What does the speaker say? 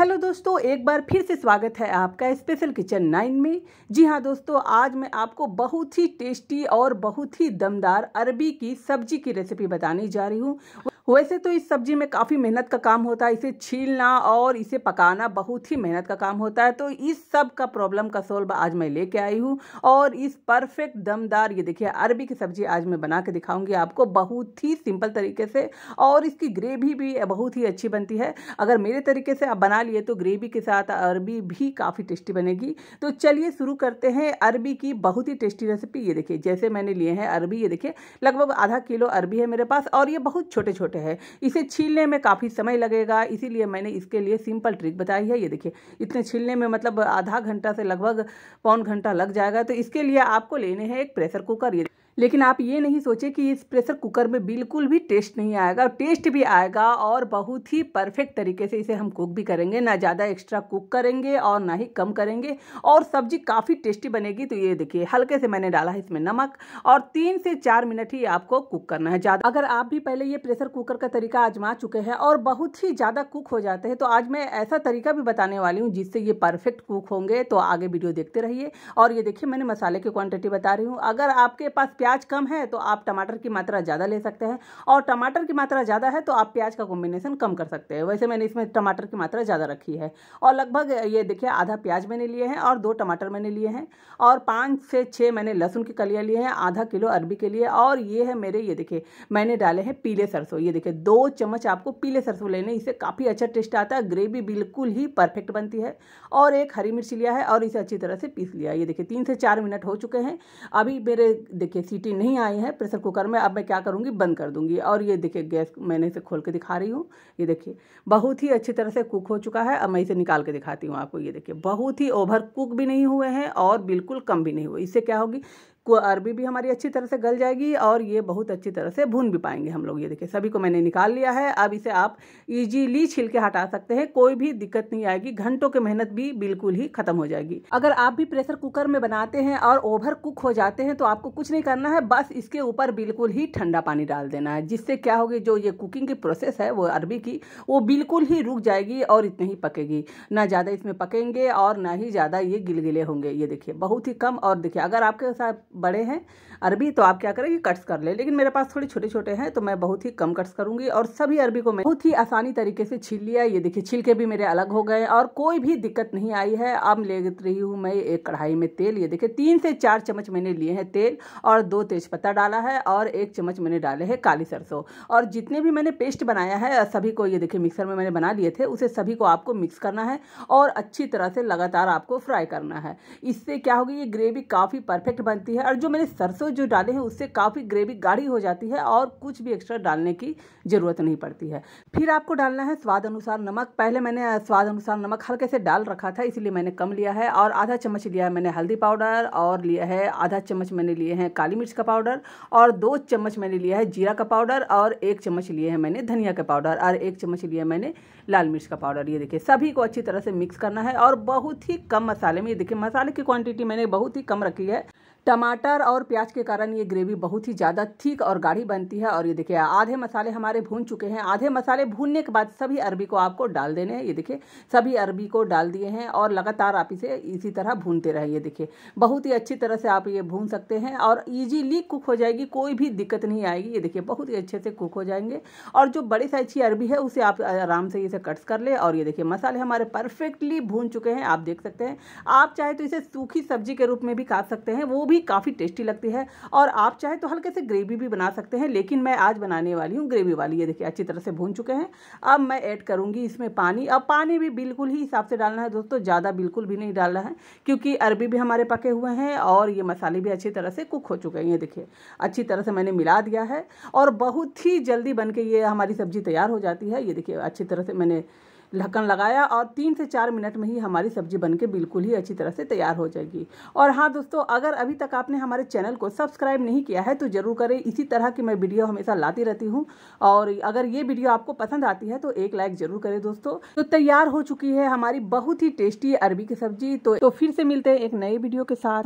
hello दोस्तों एक बार फिर से स्वागत है आपका स्पेशल किचन नाइन में जी हाँ दोस्तों आज मैं आपको बहुत ही टेस्टी और बहुत ही दमदार अरबी की सब्जी की रेसिपी बताने जा रही हूँ वैसे तो इस सब्जी में काफ़ी मेहनत का काम होता है इसे छीलना और इसे पकाना बहुत ही मेहनत का काम होता है तो इस सब का प्रॉब्लम का सोल्व आज मैं लेके आई हूँ और इस परफेक्ट दमदार ये देखिए अरबी की सब्जी आज मैं बना के दिखाऊंगी आपको बहुत ही सिंपल तरीके से और इसकी ग्रेवी भी बहुत ही अच्छी बनती है अगर मेरे तरीके से आप बना लिए तो ग्रेवी के साथ अरबी भी काफ़ी टेस्टी बनेगी तो चलिए शुरू करते हैं अरबी की बहुत ही टेस्टी रेसिपी ये देखिए जैसे मैंने लिए हैं अरबी ये देखिए लगभग आधा किलो अरबी है मेरे पास और ये बहुत छोटे छोटे है इसे छीलने में काफ़ी समय लगेगा इसीलिए मैंने इसके लिए सिंपल ट्रिक बताई है ये देखिए इतने छीलने में मतलब आधा घंटा से लगभग पौन घंटा लग जाएगा तो इसके लिए आपको लेने हैं एक प्रेशर कुकर ये लेकिन आप ये नहीं सोचे कि इस प्रेशर कुकर में बिल्कुल भी टेस्ट नहीं आएगा टेस्ट भी आएगा और बहुत ही परफेक्ट तरीके से इसे हम कुक भी करेंगे ना ज़्यादा एक्स्ट्रा कुक करेंगे और ना ही कम करेंगे और सब्जी काफ़ी टेस्टी बनेगी तो ये देखिए हल्के से मैंने डाला है इसमें नमक और तीन से चार मिनट ही आपको कुक करना है ज़्यादा अगर आप भी पहले ये प्रेशर कुकर का तरीका आजमा चुके हैं और बहुत ही ज़्यादा कुक हो जाते हैं तो आज मैं ऐसा तरीका भी बताने वाली हूँ जिससे ये परफेक्ट कुक होंगे तो आगे वीडियो देखते रहिए और ये देखिए मैंने मसाले की क्वान्टिटी बता रही हूँ अगर आपके पास प्याज प्याज कम है तो आप टमाटर की मात्रा ज़्यादा ले सकते हैं और टमाटर की मात्रा ज़्यादा है तो आप प्याज का कॉम्बिनेशन कम कर सकते हैं वैसे मैंने इसमें टमाटर की मात्रा ज़्यादा रखी है और लगभग ये देखिए आधा प्याज मैंने लिए हैं और दो टमाटर मैंने लिए हैं और पाँच से छः मैंने लहसुन की कलियाँ लिए हैं आधा किलो अरबी के लिए और ये है मेरे ये देखिए मैंने डाले हैं पीले सरसों ये देखिए दो चम्मच आपको पीले सरसों लेने इससे काफ़ी अच्छा टेस्ट आता है ग्रेवी बिल्कुल ही परफेक्ट बनती है और एक हरी मिर्च लिया है और इसे अच्छी तरह से पीस लिया ये देखिए तीन से चार मिनट हो चुके हैं अभी मेरे देखिए सीटी नहीं आई है प्रेशर कुकर में अब मैं क्या करूँगी बंद कर दूँगी और ये देखिए गैस मैंने इसे खोल के दिखा रही हूँ ये देखिए बहुत ही अच्छी तरह से कुक हो चुका है अब मैं इसे निकाल के दिखाती हूँ आपको ये देखिए बहुत ही ओवर कुक भी नहीं हुए हैं और बिल्कुल कम भी नहीं हुए इससे क्या होगी अरबी भी हमारी अच्छी तरह से गल जाएगी और ये बहुत अच्छी तरह से भून भी पाएंगे हम लोग ये देखिए सभी को मैंने निकाल लिया है अब इसे आप इजीली छिलके हटा सकते हैं कोई भी दिक्कत नहीं आएगी घंटों की मेहनत भी बिल्कुल ही खत्म हो जाएगी अगर आप भी प्रेशर कुकर में बनाते हैं और ओवर कुक हो जाते हैं तो आपको कुछ नहीं करना है बस इसके ऊपर बिल्कुल ही ठंडा पानी डाल देना है जिससे क्या होगी जो ये कुकिंग की प्रोसेस है वो अरबी की वो बिल्कुल ही रुक जाएगी और इतनी ही पकेगी ना ज़्यादा इसमें पकेंगे और ना ही ज़्यादा ये गिलगिले होंगे ये देखिए बहुत ही कम और देखिए अगर आपके साथ बड़े हैं अरबी तो आप क्या करें कि कट्स कर ले लेकिन मेरे पास थोड़े छोटे छोटे हैं तो मैं बहुत ही कम कट्स करूँगी और सभी अरबी को मैं बहुत ही आसानी तरीके से छील लिया ये देखिए छील के भी मेरे अलग हो गए और कोई भी दिक्कत नहीं आई है अब ले रही हूँ मैं एक कढ़ाई में तेल ये देखिए तीन से चार चम्मच मैंने लिए हैं तेल और दो तेज़पत्ता डाला है और एक चम्मच मैंने डाले हैं काली सरसों और जितने भी मैंने पेस्ट बनाया है सभी को ये देखिए मिक्सर में मैंने बना लिए थे उसे सभी को आपको मिक्स करना है और अच्छी तरह से लगातार आपको फ्राई करना है इससे क्या होगी ये ग्रेवी काफ़ी परफेक्ट बनती है है और जो मैंने सरसों जो डाले हैं उससे काफ़ी ग्रेवी गाढ़ी हो जाती है और कुछ भी एक्स्ट्रा डालने की ज़रूरत नहीं पड़ती है फिर आपको डालना है स्वाद अनुसार नमक पहले मैंने स्वाद अनुसार नमक हल्के से डाल रखा था इसलिए मैंने कम लिया है और आधा चम्मच लिया है मैंने हल्दी पाउडर और लिया है आधा चम्मच मैंने लिए हैं काली मिर्च का पाउडर और दो चम्मच मैंने लिया है जीरा का पाउडर और एक चम्मच लिए है मैंने धनिया का पाउडर और एक चम्मच लिया मैंने लाल मिर्च का पाउडर ये देखिए सभी को अच्छी तरह से मिक्स करना है और बहुत ही कम मसाले में ये देखिए मसाले की क्वांटिटी मैंने बहुत ही कम रखी है टमाटर और प्याज के कारण ये ग्रेवी बहुत ही ज़्यादा ठीक और गाढ़ी बनती है और ये देखिए आधे मसाले हमारे भून चुके हैं आधे मसाले भूनने के बाद सभी अरबी को आपको डाल देने हैं ये देखिए सभी अरबी को डाल दिए हैं और लगातार आप इसे इसी तरह भूनते रहें ये देखिए बहुत ही अच्छी तरह से आप ये भून सकते हैं और ईजीली कुक हो जाएगी कोई भी दिक्कत नहीं आएगी ये देखिए बहुत ही अच्छे से कुक हो जाएंगे और जो बड़ी साइज की अरबी है उसे आप आराम से इसे कट्स कर ले और ये देखिए मसाले हमारे परफेक्टली भून चुके हैं आप देख सकते हैं आप चाहे तो इसे सूखी सब्जी के रूप में भी खा सकते हैं वो भी भी काफ़ी टेस्टी लगती है और आप चाहे तो हल्के से ग्रेवी भी बना सकते हैं लेकिन मैं आज बनाने वाली हूँ ग्रेवी वाली ये देखिए अच्छी तरह से भून चुके हैं अब मैं ऐड करूँगी इसमें पानी अब पानी भी बिल्कुल ही हिसाब से डालना है दोस्तों ज़्यादा बिल्कुल भी नहीं डालना है क्योंकि अरबी भी हमारे पके हुए हैं और ये मसाले भी अच्छी तरह से कुक हो चुके हैं ये देखिए अच्छी तरह से मैंने मिला दिया है और बहुत ही जल्दी बन के ये हमारी सब्ज़ी तैयार हो जाती है ये देखिए अच्छी तरह से मैंने ढक्कन लगाया और तीन से चार मिनट में ही हमारी सब्जी बन के बिल्कुल ही अच्छी तरह से तैयार हो जाएगी और हाँ दोस्तों अगर अभी तक आपने हमारे चैनल को सब्सक्राइब नहीं किया है तो ज़रूर करें इसी तरह की मैं वीडियो हमेशा लाती रहती हूँ और अगर ये वीडियो आपको पसंद आती है तो एक लाइक ज़रूर करें दोस्तों तो तैयार हो चुकी है हमारी बहुत ही टेस्टी अरबी की सब्जी तो, तो फिर से मिलते हैं एक नए वीडियो के साथ